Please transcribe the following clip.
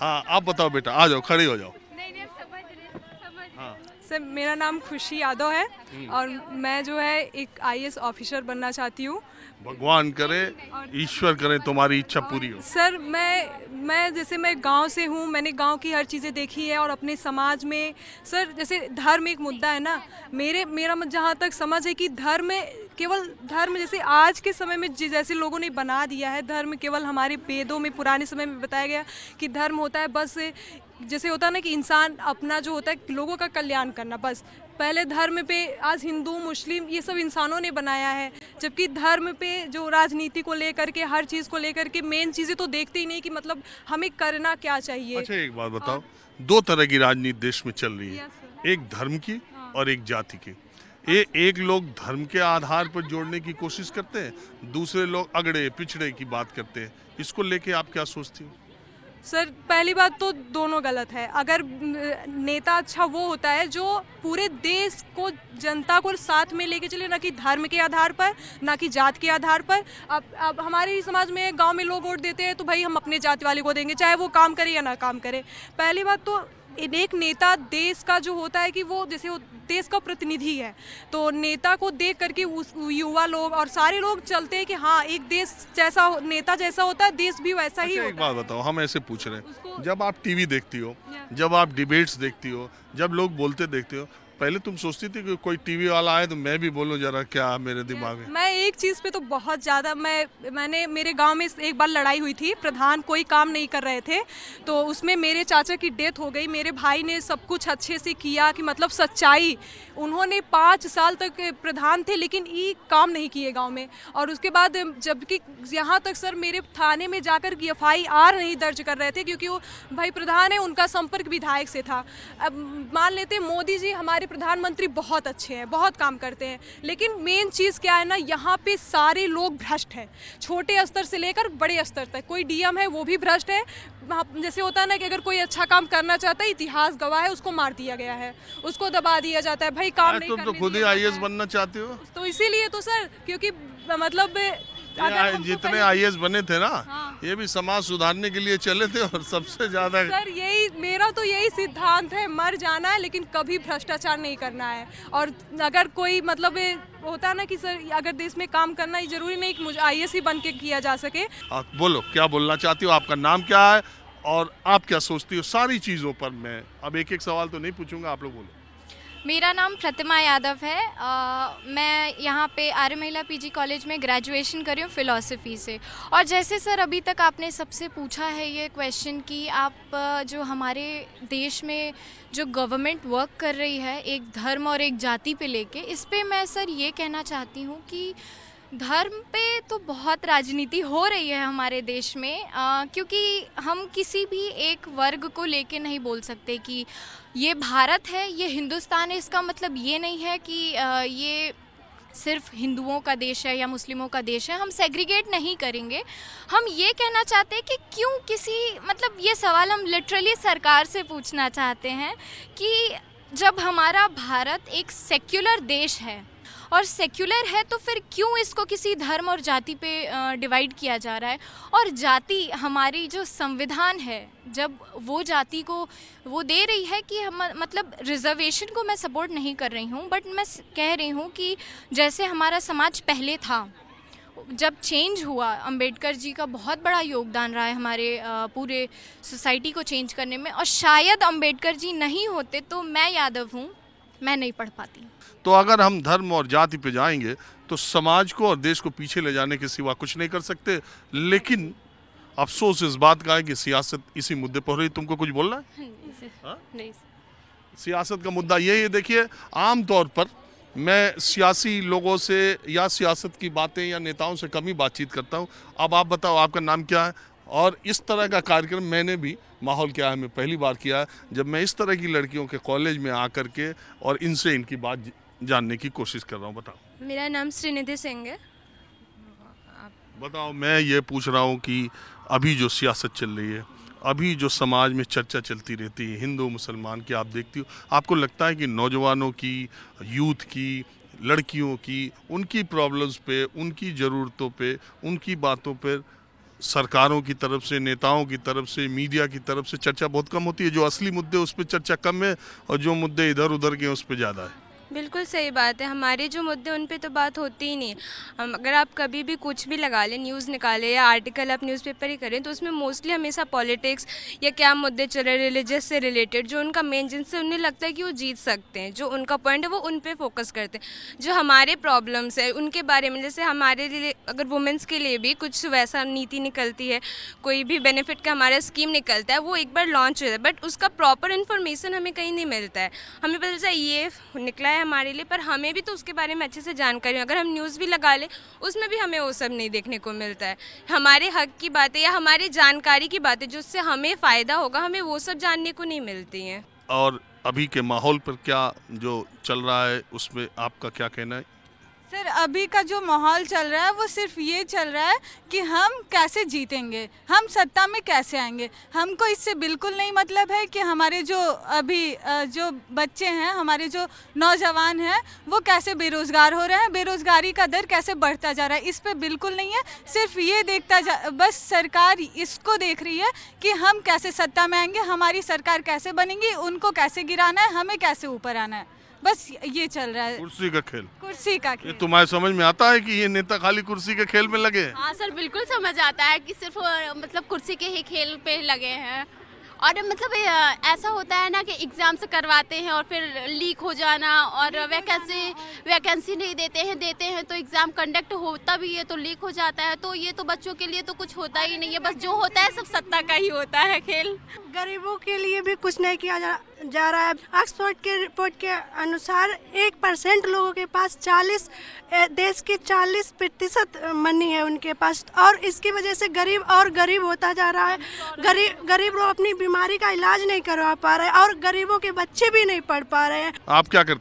हाँ आप बताओ बेटा आ जाओ खड़े हो जाओ हाँ। सर मेरा नाम खुशी यादव है हम्म। और मैं जो है एक आईएएस ऑफिसर बनना चाहती हूँ भगवान करे ईश्वर करे तुम्हारी इच्छा पूरी हो सर मैं मैं जैसे मैं गांव से हूँ मैंने गांव की हर चीज़ें देखी है और अपने समाज में सर जैसे धर्म एक मुद्दा है ना मेरे मेरा जहाँ तक समझ है कि धर्म केवल धर्म जैसे आज के समय में जैसे लोगों ने बना दिया है धर्म केवल हमारे वेदों में पुराने समय में बताया गया कि धर्म होता है बस जैसे होता है ना कि इंसान अपना जो होता है लोगों का कल्याण करना बस पहले धर्म पे आज हिंदू मुस्लिम ये सब इंसानों ने बनाया है जबकि धर्म पे जो राजनीति को लेकर के हर चीज़ को लेकर के मेन चीज़ें तो देखते ही नहीं कि मतलब हमें करना क्या चाहिए अच्छा एक बात हाँ। बताओ दो तरह की राजनीति देश में चल रही है एक धर्म की हाँ। और एक जाति की ये एक लोग धर्म के आधार पर जोड़ने की कोशिश करते हैं दूसरे लोग अगड़े पिछड़े की बात करते हैं इसको लेके आप क्या सोचती हो सर पहली बात तो दोनों गलत है अगर नेता अच्छा वो होता है जो पूरे देश को जनता को साथ में लेके चले ना कि धर्म के आधार पर ना कि जात के आधार पर अब अब हमारे ही समाज में गांव में लोग वोट देते हैं तो भाई हम अपने जाति वाले को देंगे चाहे वो काम करे या ना काम करे पहली बात तो एक नेता देश का जो होता है कि वो जैसे देश का प्रतिनिधि है तो नेता को देख करके उस युवा लोग और सारे लोग चलते हैं कि हाँ एक देश जैसा नेता जैसा होता है देश भी वैसा ही अच्छा, होता एक बात बताओ हम ऐसे पूछ रहे हैं जब आप टीवी देखती हो जब आप डिबेट्स देखती हो जब लोग बोलते देखते हो पहले तुम सोचती थी कि कोई टीवी वाला आए तो मैं भी बोलूँ जरा क्या मेरे दिमाग में मैं एक चीज़ पे तो बहुत ज़्यादा मैं मैंने मेरे गांव में एक बार लड़ाई हुई थी प्रधान कोई काम नहीं कर रहे थे तो उसमें मेरे चाचा की डेथ हो गई मेरे भाई ने सब कुछ अच्छे से किया कि मतलब सच्चाई उन्होंने पाँच साल तक प्रधान थे लेकिन ई काम नहीं किए गाँव में और उसके बाद जबकि यहाँ तक सर मेरे थाने में जाकर एफ आई नहीं दर्ज कर रहे थे क्योंकि वो भाई प्रधान है उनका संपर्क विधायक से था अब मान लेते मोदी जी हमारे प्रधानमंत्री बहुत अच्छे हैं बहुत काम करते हैं लेकिन मेन चीज़ क्या है ना यहाँ पे सारे लोग भ्रष्ट हैं छोटे स्तर से लेकर बड़े स्तर तक कोई डीएम है वो भी भ्रष्ट है जैसे होता है ना कि अगर कोई अच्छा काम करना चाहता है इतिहास गवाह है उसको मार दिया गया है उसको दबा दिया जाता है भाई काम नहीं तुम तो खुद ही आई बनना चाहते हो तो इसीलिए तो सर क्योंकि मतलब तो जितने आई बने थे ना हाँ। ये भी समाज सुधारने के लिए चले थे और सबसे ज्यादा सर यही मेरा तो यही सिद्धांत है मर जाना है लेकिन कभी भ्रष्टाचार नहीं करना है और अगर कोई मतलब होता है ना कि सर अगर देश में काम करना ही जरूरी नहीं कि मुझे आई एस बन के किया जा सके आ, बोलो क्या बोलना चाहती हो आपका नाम क्या है और आप क्या सोचती हो सारी चीज़ों पर मैं अब एक एक सवाल तो नहीं पूछूंगा आप लोग बोलो मेरा नाम प्रतिमा यादव है आ, मैं यहाँ पे आर्य महिला पीजी कॉलेज में ग्रेजुएशन करी हूँ फ़िलासफ़ी से और जैसे सर अभी तक आपने सबसे पूछा है ये क्वेश्चन कि आप जो हमारे देश में जो गवर्नमेंट वर्क कर रही है एक धर्म और एक जाति पे लेके इस पर मैं सर ये कहना चाहती हूँ कि धर्म पे तो बहुत राजनीति हो रही है हमारे देश में आ, क्योंकि हम किसी भी एक वर्ग को लेके नहीं बोल सकते कि ये भारत है ये हिंदुस्तान है इसका मतलब ये नहीं है कि आ, ये सिर्फ हिंदुओं का देश है या मुस्लिमों का देश है हम सेग्रीगेट नहीं करेंगे हम ये कहना चाहते हैं कि क्यों किसी मतलब ये सवाल हम लिटरली सरकार से पूछना चाहते हैं कि जब हमारा भारत एक सेक्युलर देश है और सेक्युलर है तो फिर क्यों इसको किसी धर्म और जाति पे डिवाइड किया जा रहा है और जाति हमारी जो संविधान है जब वो जाति को वो दे रही है कि हम मतलब रिजर्वेशन को मैं सपोर्ट नहीं कर रही हूँ बट मैं कह रही हूँ कि जैसे हमारा समाज पहले था जब चेंज हुआ अंबेडकर जी का बहुत बड़ा योगदान रहा है हमारे पूरे सोसाइटी को चेंज करने में और शायद अंबेडकर जी नहीं होते तो मैं यादव हूँ मैं नहीं पढ़ पाती तो अगर हम धर्म और जाति पे जाएंगे तो समाज को और देश को पीछे ले जाने के सिवा कुछ नहीं कर सकते लेकिन अफसोस इस बात का है कि सियासत इसी मुद्दे पर हो रही तुमको कुछ बोलना है हाँ? सियासत का मुद्दा यही है देखिए आम तौर पर मैं सियासी लोगों से या सियासत की बातें या नेताओं से कम ही बातचीत करता हूँ अब आप बताओ आपका नाम क्या है और इस तरह का कार्यक्रम मैंने भी माहौल क्या है मैं पहली बार किया जब मैं इस तरह की लड़कियों के कॉलेज में आकर के और इनसे इनकी बात जानने की कोशिश कर रहा हूँ बताओ मेरा नाम श्रीनिधि सिंह है बताओ मैं ये पूछ रहा हूँ कि अभी जो सियासत चल रही है अभी जो समाज में चर्चा चलती रहती है हिंदू मुसलमान की आप देखती हो आपको लगता है कि नौजवानों की यूथ की लड़कियों की उनकी प्रॉब्लम्स पे उनकी ज़रूरतों पे उनकी बातों पर सरकारों की तरफ से नेताओं की तरफ से मीडिया की तरफ से चर्चा बहुत कम होती है जो असली मुद्दे उस पर चर्चा कम है और जो मुद्दे इधर उधर के उस पर ज़्यादा है बिल्कुल सही बात है हमारे जो मुद्दे उन पे तो बात होती ही नहीं हम अगर आप कभी भी कुछ भी लगा लें न्यूज़ निकालें या आर्टिकल आप न्यूज़पेपर ही करें तो उसमें मोस्टली हमेशा पॉलिटिक्स या क्या मुद्दे चल रहे रिलीजियस से रिलेटेड जो उनका मेन जिनसे उन्हें लगता है कि वो जीत सकते हैं जो उनका पॉइंट है वो उन पर फोकस करते हैं जो हमारे प्रॉब्लम्स है उनके बारे में जैसे हमारे लिए अगर वुमेंस के लिए भी कुछ वैसा नीति निकलती है कोई भी बेनिफिट का हमारा स्कीम निकलता है वो एक बार लॉन्च होता है बट उसका प्रॉपर इन्फॉर्मेशन हमें कहीं नहीं मिलता है हमें पता चलता है ये निकला है है हमारे लिए पर हमें भी तो उसके बारे में अच्छे से जानकारी अगर हम न्यूज़ भी लगा लें उसमें भी हमें वो सब नहीं देखने को मिलता है हमारे हक की बातें या हमारे जानकारी की बातें जिससे हमें फ़ायदा होगा हमें वो सब जानने को नहीं मिलती हैं और अभी के माहौल पर क्या जो चल रहा है उसमें आपका क्या कहना है सर अभी का जो माहौल चल रहा है वो सिर्फ ये चल रहा है कि हम कैसे जीतेंगे हम सत्ता में कैसे आएंगे हमको इससे बिल्कुल नहीं मतलब है कि हमारे जो अभी जो बच्चे हैं हमारे जो नौजवान हैं वो कैसे बेरोज़गार हो रहे हैं बेरोज़गारी का दर कैसे बढ़ता जा रहा है इस पर बिल्कुल नहीं है सिर्फ ये देखता जा बस सरकार इसको देख रही है कि हम कैसे सत्ता में आएंगे हमारी सरकार कैसे बनेंगी उनको कैसे गिराना है हमें कैसे ऊपर आना है बस ये चल रहा है कुर्सी का खेल कुर्सी का खेल ये तुम्हारे समझ में आता है कि ये नेता खाली कुर्सी के खेल में लगे हाँ सर बिल्कुल समझ आता है कि सिर्फ मतलब कुर्सी के ही खेल पे लगे हैं और मतलब ऐसा होता है ना कि एग्ज़ाम से करवाते हैं और फिर लीक हो जाना और वैकेंसी वैकेंसी नहीं देते हैं देते हैं तो एग्ज़ाम कंडक्ट होता भी है तो लीक हो जाता है तो ये तो बच्चों के लिए तो कुछ होता ही नहीं है बस जो होता है सब सत्ता का ही होता है खेल गरीबों के लिए भी कुछ नहीं किया जा जा रहा है ऑक्सफोर्ड के रिपोर्ट के अनुसार एक परसेंट लोगों के पास चालीस देश के चालीस प्रतिशत मनी है उनके पास और इसकी वजह से गरीब और गरीब होता जा रहा है गरीब गरीब लोग अपनी बीमारी का इलाज नहीं करवा पा रहे और गरीबों के बच्चे भी नहीं पढ़ पा रहे हैं आप क्या करते